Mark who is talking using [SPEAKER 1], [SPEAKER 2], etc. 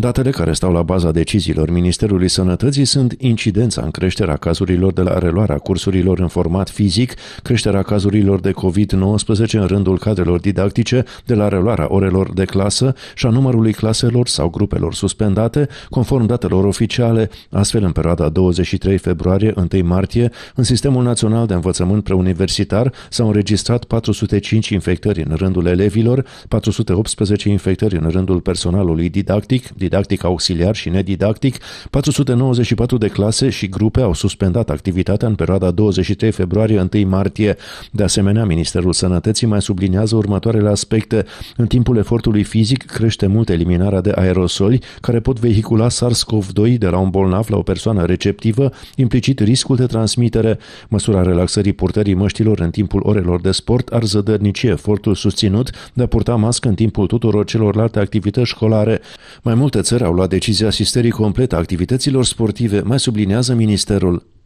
[SPEAKER 1] Datele care stau la baza deciziilor Ministerului Sănătății sunt incidența în creșterea cazurilor de la reluarea cursurilor în format fizic, creșterea cazurilor de COVID-19 în rândul cadrelor didactice de la reluarea orelor de clasă și a numărului claselor sau grupelor suspendate, conform datelor oficiale, astfel în perioada 23 februarie-1 martie, în Sistemul Național de Învățământ Preuniversitar s-au înregistrat 405 infectări în rândul elevilor, 418 infectări în rândul personalului didactic, didactic auxiliar și nedidactic, 494 de clase și grupe au suspendat activitatea în perioada 23 februarie-1 martie. De asemenea, Ministerul Sănătății mai sublinează următoarele aspecte. În timpul efortului fizic crește mult eliminarea de aerosoli care pot vehicula SARS-CoV-2 de la un bolnav la o persoană receptivă, implicit riscul de transmitere. Măsura relaxării purtării măștilor în timpul orelor de sport ar zădărnici efortul susținut de a purta mască în timpul tuturor celorlalte activități școlare. Mai multe multe țări au luat decizia asistării complete a activităților sportive, mai sublinează Ministerul.